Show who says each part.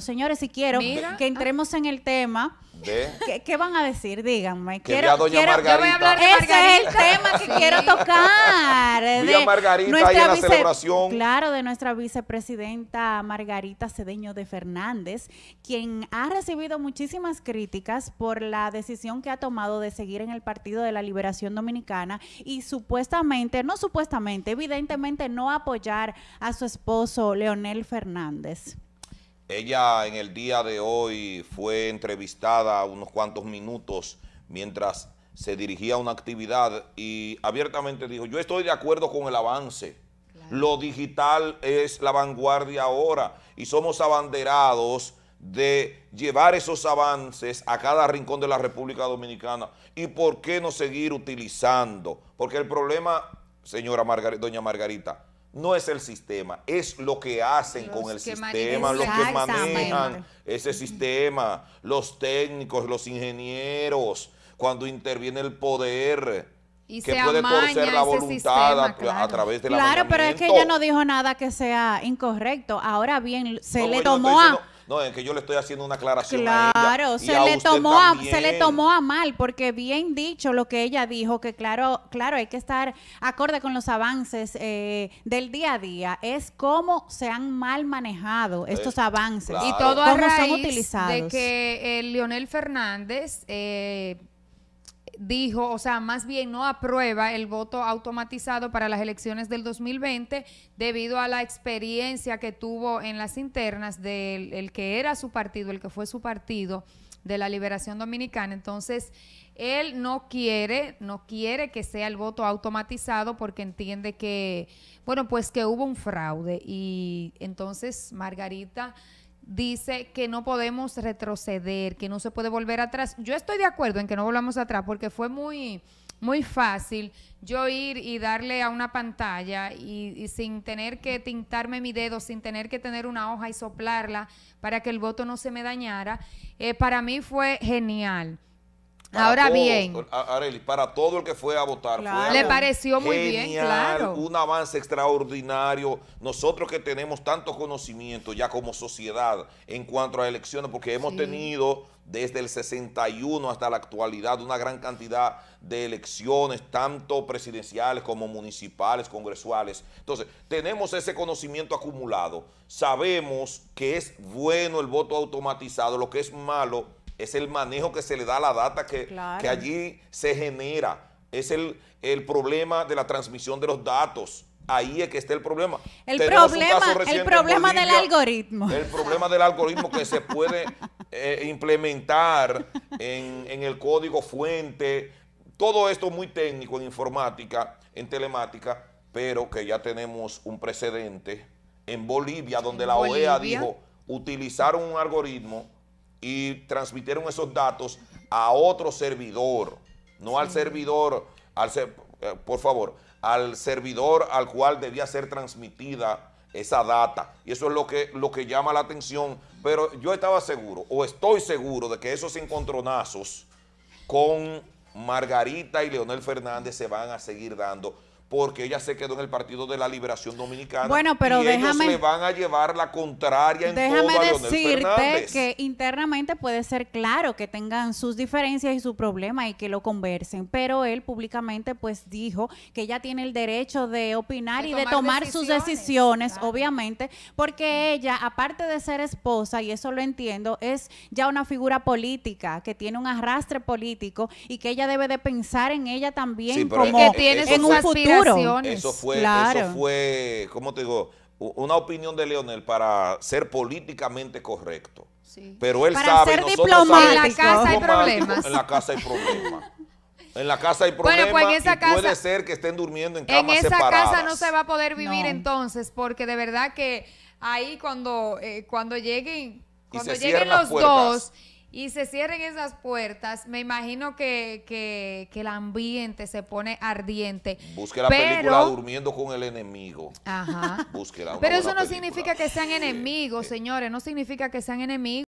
Speaker 1: Señores, si quiero que entremos en el tema,
Speaker 2: ¿Qué,
Speaker 1: van a decir? Díganme. Quiero, a hablar es el
Speaker 2: tema que quiero tocar. De Margarita ahí en celebración.
Speaker 1: Claro, de nuestra vicepresidenta Margarita Cedeño de Fernández, quien ha recibido muchísimas críticas por la decisión que ha tomado de seguir en el Partido de la Liberación Dominicana y supuestamente, no supuestamente, evidentemente no apoyar a su esposo Leonel Fernández.
Speaker 2: Ella en el día de hoy fue entrevistada unos cuantos minutos mientras se dirigía a una actividad y abiertamente dijo, yo estoy de acuerdo con el avance. Lo digital es la vanguardia ahora y somos abanderados de llevar esos avances a cada rincón de la República Dominicana. ¿Y por qué no seguir utilizando? Porque el problema, señora doña Margarita, no es el sistema, es lo que hacen con el sistema, los que manejan ese sistema, los técnicos, los ingenieros, cuando interviene el poder. que puede torcer la voluntad a, través de la Claro, pero es que ella no
Speaker 1: dijo nada que sea incorrecto. Ahora bien, se le tomó a
Speaker 2: no, es que yo le estoy haciendo una aclaración. Claro, se, le tomó a, se le tomó
Speaker 1: a mal, porque bien dicho lo que ella dijo, que claro, claro, hay que estar acorde con los avances eh, del día a día. Es cómo se han mal manejado estos avances. Y todo a raíz de
Speaker 3: que eh, Leonel Fernández eh, dijo, o sea, más bien no aprueba el voto automatizado para las elecciones del 2020 debido a la experiencia que tuvo en las internas del que era su partido, el que fue su partido de la Liberación Dominicana. Entonces, él no quiere, no quiere que sea el voto automatizado porque entiende que, bueno, pues que hubo un fraude y entonces Margarita dice que no podemos retroceder, que no se puede volver atrás. Yo estoy de acuerdo en que no volvamos atrás porque fue muy, muy fácil yo ir y darle a una pantalla y, sin tener que tintarme mi dedo, sin tener que tener una hoja y soplarla para que el voto no se me dañara, eh, para mí fue genial. Ahora bien.
Speaker 2: para todo el que fue a votar. Fue Le pareció muy bien, claro. Un avance extraordinario. Nosotros que tenemos tanto conocimiento ya como sociedad en cuanto a elecciones, porque hemos tenido desde el 61 hasta la actualidad una gran cantidad de elecciones, tanto presidenciales como municipales, congresuales. Entonces, tenemos ese conocimiento acumulado. Sabemos que es bueno el voto automatizado, lo que es malo es el manejo que se le da a la data que, que allí se genera, es el, problema de la transmisión de los datos. Ahí es que está el problema. El problema, el problema del
Speaker 1: algoritmo.
Speaker 2: El problema del algoritmo que se puede eh, implementar en, el código fuente. Todo esto muy técnico en informática, en telemática, pero que ya tenemos un precedente en Bolivia, donde la OEA dijo utilizar un algoritmo y transmitieron esos datos a otro servidor, no al servidor, al eh, por favor, al servidor al cual debía ser transmitida esa data. Y eso es lo que, lo que llama la atención. Pero yo estaba seguro, o estoy seguro, de que esos encontronazos con Margarita y Leonel Fernández se van a seguir dando porque ella se quedó en el Partido de la Liberación Dominicana. Bueno, pero déjame, ellos le van a llevar la contraria en Déjame decirte
Speaker 1: que internamente puede ser claro que tengan sus diferencias y su problema y que lo conversen, pero él públicamente pues dijo que ella tiene el derecho de opinar y de tomar sus decisiones, obviamente, porque ella, aparte de ser esposa, y eso lo entiendo, es ya una figura política que tiene un arrastre político y que ella debe de pensar en ella también
Speaker 2: como tiene en un futuro eso fue, eso fue, ¿cómo te digo? Una opinión de Leonel para ser políticamente correcto. Pero él sabe, nosotros en la casa hay problemas. En la casa hay problemas. En la casa hay pues problemas puede ser que estén durmiendo en casa En esa casa no se
Speaker 3: va a poder vivir entonces, porque de verdad que ahí cuando, eh, cuando lleguen,
Speaker 2: cuando lleguen los dos
Speaker 3: y se cierren esas puertas, me imagino que, que, el ambiente se pone ardiente. Busque la película
Speaker 2: durmiendo con el enemigo. Ajá. pero eso no significa que sean enemigos,
Speaker 3: eh. señores, no significa que sean enemigos.